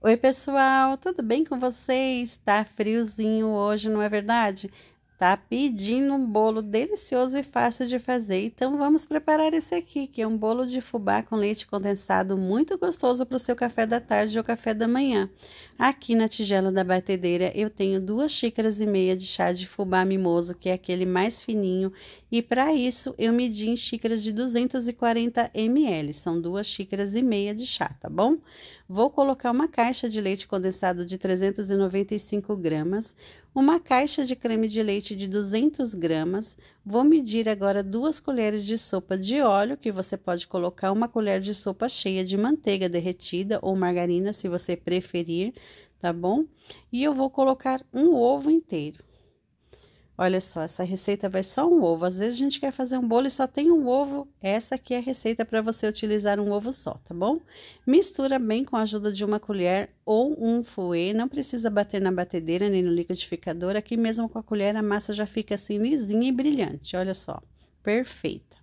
Oi, pessoal, tudo bem com vocês? Tá friozinho hoje, não é verdade? Tá pedindo um bolo delicioso e fácil de fazer, então vamos preparar esse aqui, que é um bolo de fubá com leite condensado muito gostoso para o seu café da tarde ou café da manhã. Aqui na tigela da batedeira eu tenho duas xícaras e meia de chá de fubá mimoso, que é aquele mais fininho, e para isso eu medi em xícaras de 240 ml, são duas xícaras e meia de chá, tá bom? vou colocar uma caixa de leite condensado de 395 gramas, uma caixa de creme de leite de 200 gramas, vou medir agora duas colheres de sopa de óleo, que você pode colocar uma colher de sopa cheia de manteiga derretida ou margarina, se você preferir, tá bom? E eu vou colocar um ovo inteiro. Olha só, essa receita vai só um ovo. Às vezes a gente quer fazer um bolo e só tem um ovo. Essa aqui é a receita para você utilizar um ovo só, tá bom? Mistura bem com a ajuda de uma colher ou um fouet. Não precisa bater na batedeira nem no liquidificador. Aqui mesmo com a colher a massa já fica assim lisinha e brilhante. Olha só, perfeita.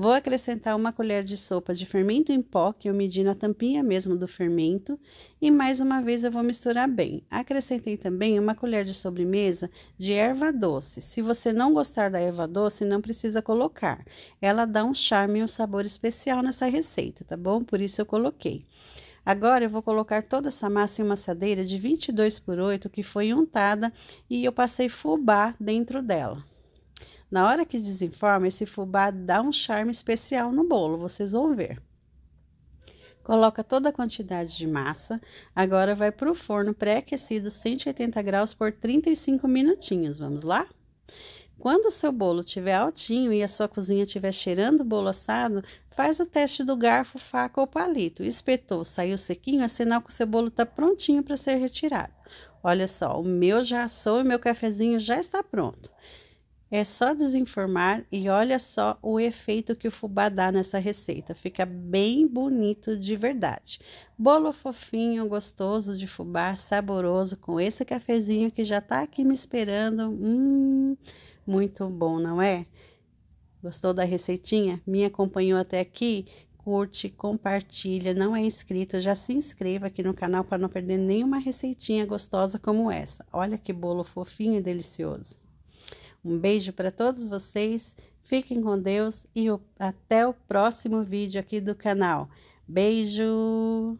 Vou acrescentar uma colher de sopa de fermento em pó, que eu medi na tampinha mesmo do fermento, e mais uma vez eu vou misturar bem. Acrescentei também uma colher de sobremesa de erva doce. Se você não gostar da erva doce, não precisa colocar. Ela dá um charme e um sabor especial nessa receita, tá bom? Por isso eu coloquei. Agora eu vou colocar toda essa massa em uma assadeira de 22 por 8 que foi untada e eu passei fubá dentro dela. Na hora que desenforma, esse fubá dá um charme especial no bolo, vocês vão ver. Coloca toda a quantidade de massa. Agora vai para o forno pré-aquecido 180 graus por 35 minutinhos. Vamos lá? Quando o seu bolo estiver altinho e a sua cozinha estiver cheirando bolo assado, faz o teste do garfo, faca ou palito. Espetou, saiu sequinho, é sinal que o seu bolo está prontinho para ser retirado. Olha só, o meu já assou e meu cafezinho já está pronto. É só desinformar e olha só o efeito que o fubá dá nessa receita. Fica bem bonito de verdade. Bolo fofinho, gostoso de fubá, saboroso com esse cafezinho que já tá aqui me esperando. Hum, muito bom, não é? Gostou da receitinha? Me acompanhou até aqui? curte, compartilha, não é inscrito, já se inscreva aqui no canal para não perder nenhuma receitinha gostosa como essa. Olha que bolo fofinho e delicioso. Um beijo para todos vocês, fiquem com Deus e até o próximo vídeo aqui do canal. Beijo!